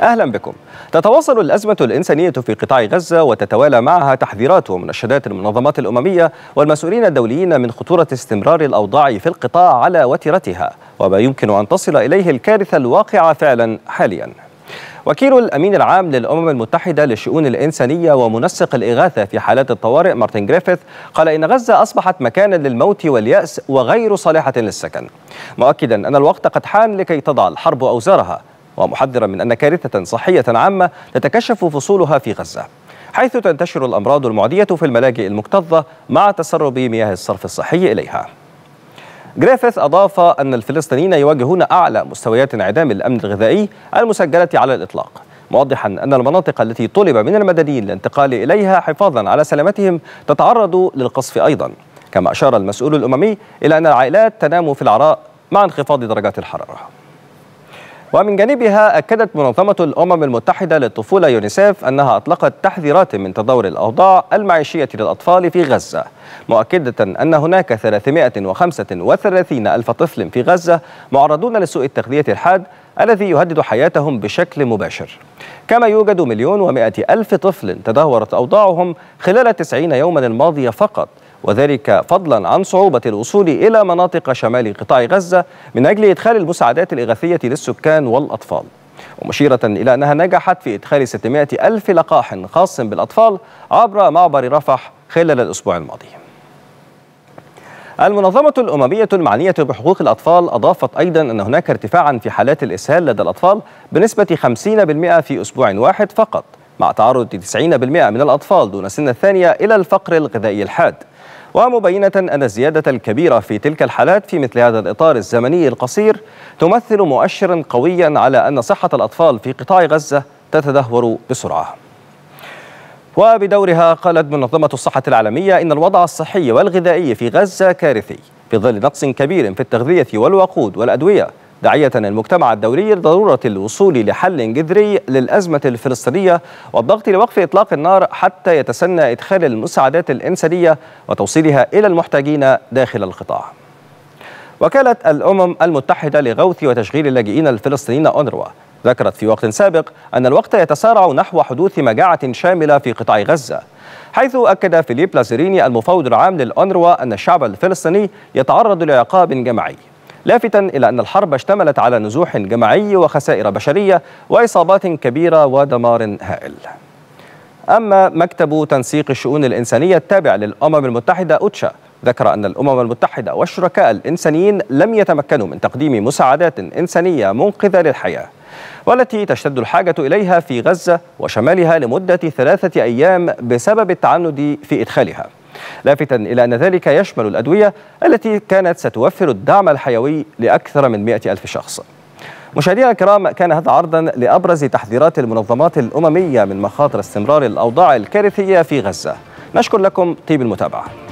أهلا بكم تتواصل الأزمة الإنسانية في قطاع غزة وتتوالى معها تحذيرات ومناشدات المنظمات الأممية والمسؤولين الدوليين من خطورة استمرار الأوضاع في القطاع على وتيرتها وما يمكن أن تصل إليه الكارثة الواقعة فعلا حاليا وكيل الأمين العام للأمم المتحدة للشؤون الإنسانية ومنسق الإغاثة في حالات الطوارئ مارتن جريفيث قال إن غزة أصبحت مكانا للموت واليأس وغير صالحة للسكن مؤكدا أن الوقت قد حان لكي تضع الحرب أوزارها ومحذرا من أن كارثة صحية عامة تتكشف فصولها في غزة حيث تنتشر الأمراض المعدية في الملاجئ المكتظة مع تسرب مياه الصرف الصحي إليها جريفيث أضاف أن الفلسطينيين يواجهون أعلى مستويات انعدام الأمن الغذائي المسجلة على الإطلاق موضحا أن المناطق التي طلب من المدنيين الانتقال إليها حفاظا على سلامتهم تتعرض للقصف أيضا كما أشار المسؤول الأممي إلى أن العائلات تنام في العراء مع انخفاض درجات الحرارة ومن جانبها أكدت منظمة الأمم المتحدة للطفولة يونيسيف أنها أطلقت تحذيرات من تدهور الأوضاع المعيشية للأطفال في غزة مؤكدة أن هناك 335 ألف طفل في غزة معرضون لسوء التغذية الحاد الذي يهدد حياتهم بشكل مباشر كما يوجد مليون ومائة ألف طفل تدهورت أوضاعهم خلال 90 يوما الماضية فقط وذلك فضلا عن صعوبة الوصول إلى مناطق شمال قطاع غزة من أجل إدخال المساعدات الإغاثية للسكان والأطفال ومشيرة إلى أنها نجحت في إدخال 600 ألف لقاح خاص بالأطفال عبر معبر رفح خلال الأسبوع الماضي المنظمة الأممية المعنية بحقوق الأطفال أضافت أيضا أن هناك ارتفاعا في حالات الإسهال لدى الأطفال بنسبة 50% في أسبوع واحد فقط مع تعرض 90% من الأطفال دون سن الثانية إلى الفقر الغذائي الحاد ومبينة أن الزيادة الكبيرة في تلك الحالات في مثل هذا الإطار الزمني القصير تمثل مؤشرا قويا على أن صحة الأطفال في قطاع غزة تتدهور بسرعة وبدورها قالت منظمة الصحة العالمية إن الوضع الصحي والغذائي في غزة كارثي بظل نقص كبير في التغذية والوقود والأدوية داعية المجتمع الدولي لضرورة الوصول لحل جذري للأزمة الفلسطينية والضغط لوقف إطلاق النار حتى يتسنى إدخال المساعدات الإنسانية وتوصيلها إلى المحتاجين داخل القطاع وكالة الأمم المتحدة لغوث وتشغيل اللاجئين الفلسطينيين أونروا ذكرت في وقت سابق أن الوقت يتسارع نحو حدوث مجاعة شاملة في قطاع غزة حيث أكد فيليب لازريني المفوض العام للأونروا أن الشعب الفلسطيني يتعرض لعقاب جماعي لافتا إلى أن الحرب اشتملت على نزوح جماعي وخسائر بشرية وإصابات كبيرة ودمار هائل أما مكتب تنسيق الشؤون الإنسانية التابع للأمم المتحدة أوتشا ذكر أن الأمم المتحدة والشركاء الإنسانيين لم يتمكنوا من تقديم مساعدات إنسانية منقذة للحياة والتي تشتد الحاجة إليها في غزة وشمالها لمدة ثلاثة أيام بسبب التعند في إدخالها لافتا إلى أن ذلك يشمل الأدوية التي كانت ستوفر الدعم الحيوي لأكثر من 100 ألف شخص مشاهدينا الكرام كان هذا عرضا لأبرز تحذيرات المنظمات الأممية من مخاطر استمرار الأوضاع الكارثية في غزة نشكر لكم طيب المتابعة